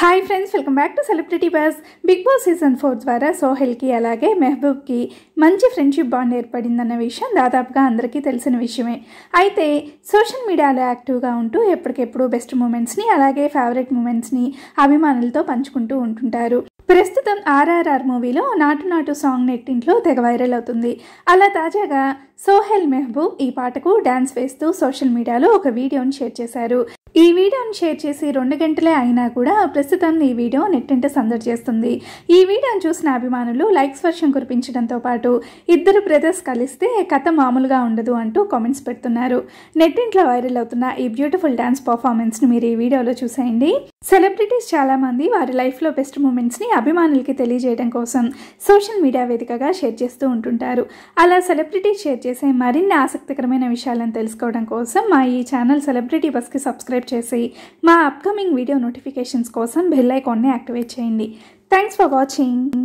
hi friends welcome back to celebrity buzz big boss season four ద్వారా సోహెల్కి అలాగే మెహబూబ్కి మంచి ఫ్రెండ్షిప్ బాండ్ ఏర్పడిందన్న విషయం దాదాపుగా అందరికీ తెలిసిన విషయమే అయితే సోషల్ మీడియాలో యాక్టివ్గా ఉంటూ ఎప్పటికెప్పుడు బెస్ట్ మూమెంట్స్ని అలాగే ఫేవరెట్ మూమెంట్స్ని అభిమానులతో పంచుకుంటూ ఉంటుంటారు ప్రస్తుతం ఆర్ఆర్ఆర్ మూవీలో నాటు నాటు సాంగ్ నెట్టింట్లో తెగ వైరల్ అవుతుంది అలా తాజాగా సోహెల్ మెహబూబ్ ఈ పాటకు డ్యాన్స్ వేస్తూ సోషల్ మీడియాలో ఒక వీడియోను షేర్ చేశారు ఈ వీడియోని షేర్ చేసి రెండు గంటలే అయినా కూడా ప్రస్తుతం ఈ వీడియో నెట్టింట సందడి చేస్తుంది ఈ వీడియోని చూసిన అభిమానులు లైక్స్ వర్షం కురిపించడంతో పాటు ఇద్దరు బ్రదర్స్ కలిస్తే కథ మామూలుగా ఉండదు అంటూ కామెంట్స్ పెడుతున్నారు నెట్టింట్లో వైరల్ అవుతున్న ఈ బ్యూటిఫుల్ డ్యాన్స్ పర్ఫార్మెన్స్ని మీరు ఈ వీడియోలో చూసేయండి సెలబ్రిటీస్ చాలామంది వారి లైఫ్లో బెస్ట్ మూమెంట్స్ని అభిమానులకి తెలియజేయడం కోసం సోషల్ మీడియా వేదికగా షేర్ చేస్తూ ఉంటుంటారు అలా సెలబ్రిటీ షేర్ చేసే మరిన్ని ఆసక్తికరమైన విషయాలను తెలుసుకోవడం కోసం మా ఈ ఛానల్ సెలబ్రిటీ బస్కి సబ్స్క్రైబ్ చేసి మా అప్కమింగ్ వీడియో నోటిఫికేషన్స్ కోసం బెల్ ఐకాన్ని యాక్టివేట్ చేయండి థ్యాంక్స్ ఫర్ వాచింగ్